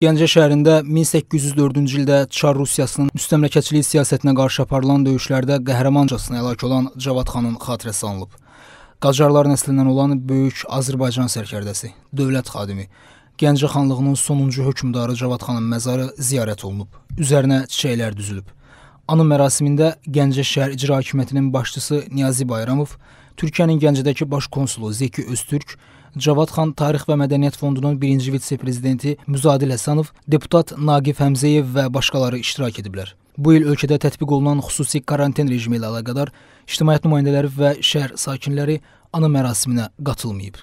Gəncə şəhərində 1804-cü ildə Çar Rusiyasının müstəmləkəçilik siyasətinə qarşı aparılan döyüşlərdə qəhrəmancasına həlak olan Cavad xanın xatirəsi anılıb. Qacarlar nəslindən olan böyük Azərbaycan sərkərdəsi, dövlət xadimi, Gəncə xanlığının sonuncu hökmdarı Cavad xanın məzarı ziyarət olunub. Üzərinə çiçəklər düzülüb. Anı mərasimində Gəncə şəhər icra hakimiyyətinin başçısı Niyazi Bayramov, Türkiyənin Gəncədəki baş konsulu Zeki Öztürk, Cavad xan Tarix və Mədəniyyət Fondunun birinci vitse-prezidenti Müzadil Həsənov, deputat Naqif Həmzəyev və başqaları iştirak ediblər. Bu il ölkədə tətbiq olunan xüsusi karantin rejimi ilə əlaqədar ictimaiyyət nümayəndələri və şəhər sakinləri ana mərasiminə qatılmayıb.